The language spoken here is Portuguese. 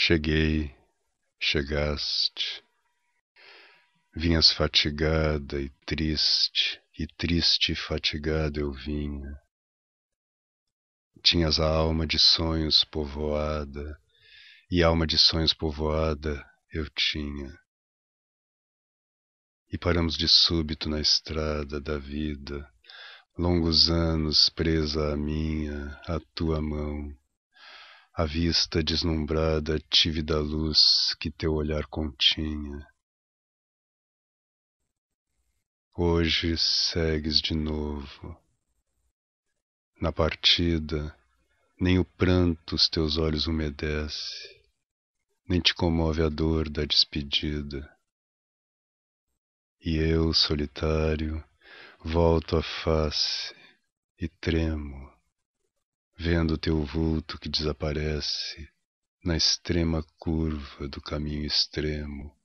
Cheguei, chegaste. Vinhas fatigada e triste, e triste e fatigada eu vinha. Tinhas a alma de sonhos povoada, e alma de sonhos povoada eu tinha. E paramos de súbito na estrada da vida, longos anos presa à minha, à tua mão a vista deslumbrada tive da luz que teu olhar continha. Hoje segues de novo. Na partida, nem o pranto os teus olhos umedece, nem te comove a dor da despedida. E eu, solitário, volto a face e tremo vendo teu vulto que desaparece na extrema curva do caminho extremo